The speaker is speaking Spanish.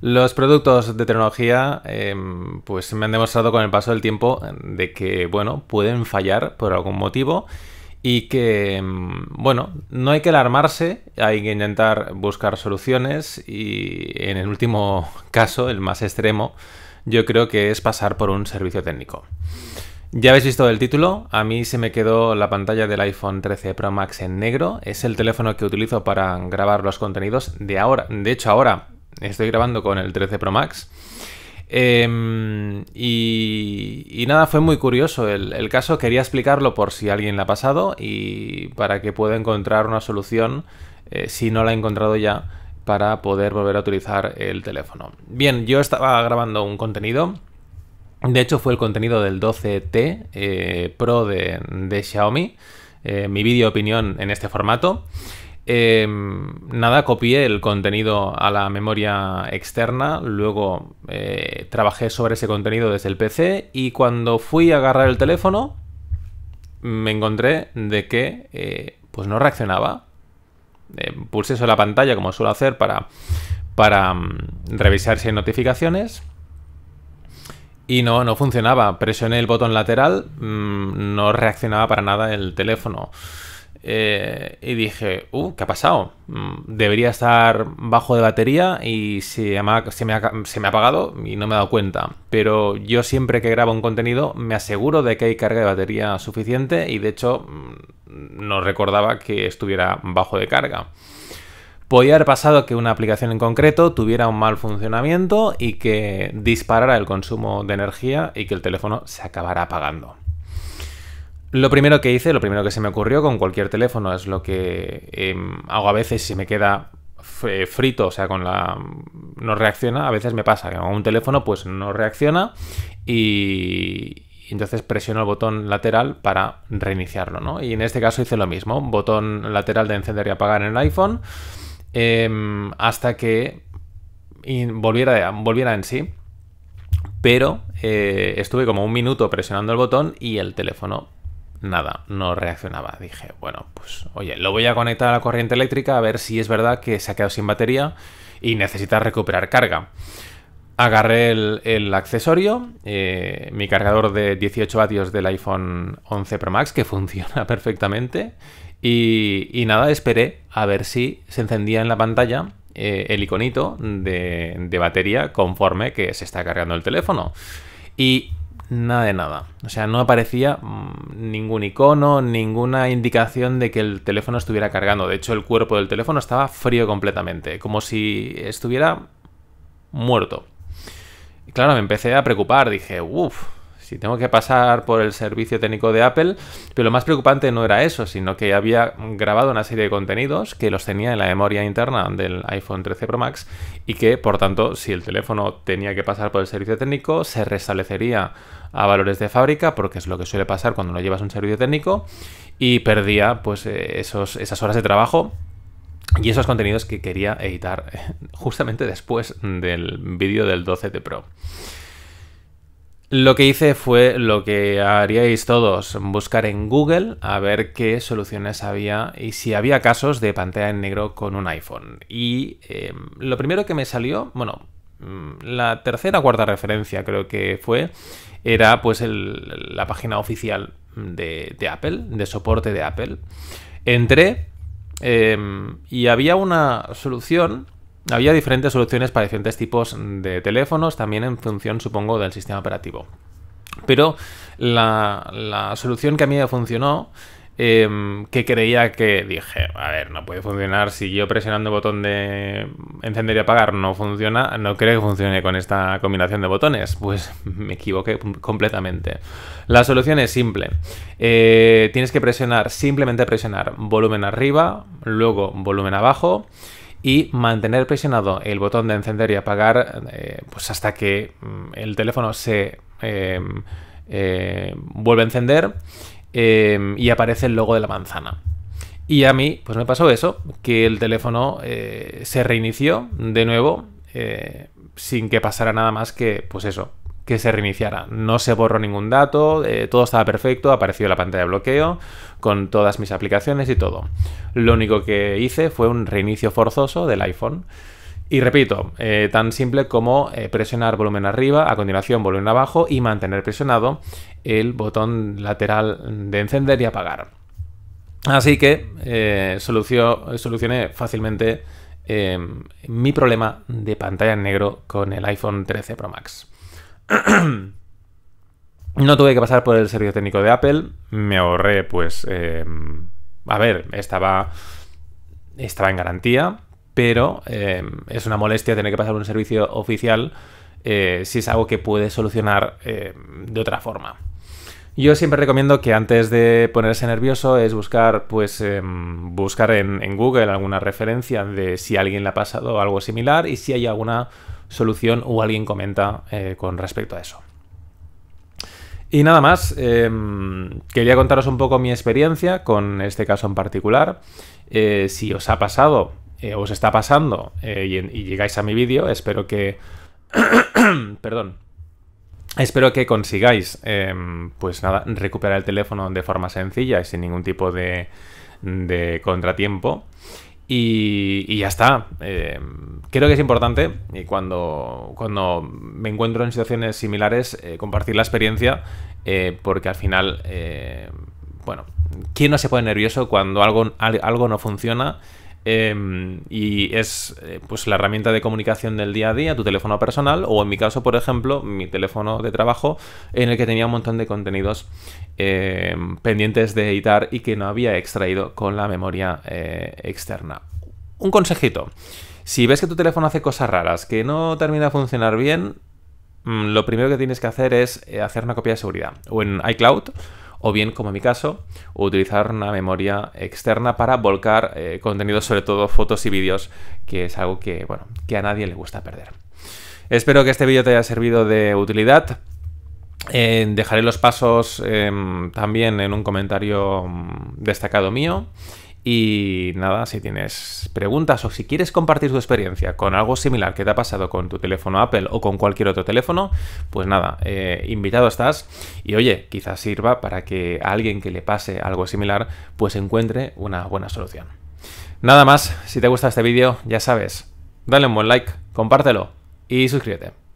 Los productos de tecnología em, pues me han demostrado con el paso del tiempo de que, bueno, pueden fallar por algún motivo y que, em, bueno, no hay que alarmarse, hay que intentar buscar soluciones y en el último caso, el más extremo, yo creo que es pasar por un servicio técnico. Ya habéis visto el título, a mí se me quedó la pantalla del iPhone 13 Pro Max en negro, es el teléfono que utilizo para grabar los contenidos de ahora, de hecho ahora Estoy grabando con el 13 Pro Max. Em, y, nada, fue muy curioso el, caso. Quería explicarlo por si alguien le ha pasado y para que pueda encontrar una solución eh, si no la ha encontrado ya para poder volver a utilizar el teléfono. Bien, yo estaba grabando un contenido. De hecho, fue el contenido del 12T eh, Pro de, de Xiaomi. Eh, mi vídeo opinión en este formato. Em, nada, copié el contenido a la memoria externa, luego eh, trabajé sobre ese contenido desde el PC y cuando fui a agarrar el teléfono me encontré de que eh, pues no reaccionaba. Em, pulsé sobre la pantalla como suelo hacer para, para mm, revisar si hay notificaciones. Y no, no funcionaba. Presioné el botón lateral, mm, no reaccionaba para nada el teléfono. Eh, y dije, uh, ¿qué ha pasado? Mm, debería estar bajo de batería y se me, ha, se me, ha, apagado y no me he dado cuenta. Pero yo siempre que grabo un contenido me aseguro de que hay carga de batería suficiente y de hecho mm, no recordaba que estuviera bajo de carga. Podía haber pasado que una aplicación en concreto tuviera un mal funcionamiento y que disparara el consumo de energía y que el teléfono se acabara apagando. Lo primero que hice, lo primero que se me ocurrió con cualquier teléfono es lo que em, hago a veces si me queda eh, frito, o sea, con la no reacciona, a veces me pasa que con un teléfono pues no reacciona y, entonces presiono el botón lateral para reiniciarlo, ¿no? Y en este caso hice lo mismo, botón lateral de encender y apagar en el iPhone em, hasta que volviera, volviera en sí. Pero eh, estuve como un minuto presionando el botón y el teléfono Nada, no reaccionaba. Dije, bueno, pues oye, lo voy a conectar a la corriente eléctrica a ver si es verdad que se ha quedado sin batería y necesita recuperar carga. Agarré el, accesorio, eh, mi cargador de 18 vatios del iPhone 11 Pro Max, que funciona perfectamente, y, nada, esperé a ver si se encendía en la pantalla eh, el iconito de, de batería conforme que se está cargando el teléfono. Y nada de nada. O sea, no aparecía mm, ningún icono, ninguna indicación de que el teléfono estuviera cargando. De hecho, el cuerpo del teléfono estaba frío completamente, como si estuviera muerto. Y claro, me empecé a preocupar, dije, uff, si tengo que pasar por el servicio técnico de Apple, pero lo más preocupante no era eso, sino que había grabado una serie de contenidos que los tenía en la memoria interna del iPhone 13 Pro Max y que, por tanto, si el teléfono tenía que pasar por el servicio técnico, se restablecería a valores de fábrica, porque es lo que suele pasar cuando no llevas un servicio técnico, y perdía pues eh, esas horas de trabajo y esos contenidos que quería editar eh, justamente después del vídeo del 12 de Pro. Lo que hice fue lo que haríais todos, buscar en Google a ver qué soluciones había y si había casos de pantalla en negro con un iPhone. Y em, lo primero que me salió, bueno, mm, la tercera cuarta referencia creo que fue, era pues la página oficial de, Apple, de soporte de Apple. Entré em, y había una solución había diferentes soluciones para diferentes tipos de teléfonos, también en función, supongo, del sistema operativo. Pero la, solución que a mí me funcionó, em, que creía que dije, a ver, no puede funcionar, si yo presionando el botón de encender y apagar no funciona, no creo que funcione con esta combinación de botones. Pues me equivoqué completamente. La solución es simple. Eh, tienes que presionar, simplemente presionar volumen arriba, luego volumen abajo y mantener presionado el botón de encender y apagar eh, pues hasta que mm, el teléfono se em, eh, vuelve a encender em, y aparece el logo de la manzana. Y a mí, pues me pasó eso, que el teléfono eh, se reinició de nuevo sin que pasara nada más que, pues eso, que se reiniciara. No se borró ningún dato, eh, todo estaba perfecto, apareció la pantalla de bloqueo con todas mis aplicaciones y todo. Lo único que hice fue un reinicio forzoso del iPhone. Y repito, eh, tan simple como eh, presionar volumen arriba, a continuación volumen abajo y mantener presionado el botón lateral de encender y apagar. Así que solucioné fácilmente mi problema de pantalla en negro con el iPhone 13 Pro Max. no tuve que pasar por el servicio técnico de Apple, me ahorré pues... Em, a ver, estaba, estaba en garantía, pero em, es una molestia tener que pasar por un servicio oficial eh, si es algo que puede solucionar em, de otra forma. Yo siempre recomiendo que antes de ponerse nervioso es buscar, pues, buscar en, en Google alguna referencia de si alguien le ha pasado algo similar y si hay alguna solución o alguien comenta eh, con respecto a eso. Y nada más, em, quería contaros un poco mi experiencia con este caso en particular. Eh, si os ha pasado, eh, os está pasando y, llegáis a mi vídeo, espero que... Perdón. Espero que consigáis, em, pues nada, recuperar el teléfono de forma sencilla y sin ningún tipo de contratiempo. Y, ya está. Eh, creo que es importante, y cuando, cuando me encuentro en situaciones similares, eh, compartir la experiencia, eh, porque al final, bueno, ¿quién no se pone nervioso cuando algo, algo no funciona? Em, y es eh, pues la herramienta de comunicación del día a día, tu teléfono personal o en mi caso, por ejemplo, mi teléfono de trabajo en el que tenía un montón de contenidos em, pendientes de editar y que no había extraído con la memoria eh, externa. Un consejito. Si ves que tu teléfono hace cosas raras, que no termina de funcionar bien, mm, lo primero que tienes que hacer es eh, hacer una copia de seguridad o en iCloud o bien, como en mi caso, utilizar una memoria externa para volcar eh, contenidos, sobre todo fotos y vídeos, que es algo que, bueno, que a nadie le gusta perder. Espero que este vídeo te haya servido de utilidad. Eh, dejaré los pasos em, también en un comentario mm, destacado mío. Y nada, si tienes preguntas o si quieres compartir tu experiencia con algo similar que te ha pasado con tu teléfono Apple o con cualquier otro teléfono, pues nada, eh, invitado estás. Y oye, quizás sirva para que a alguien que le pase algo similar, pues encuentre una buena solución. Nada más, si te gusta este vídeo, ya sabes, dale un buen like, compártelo y suscríbete.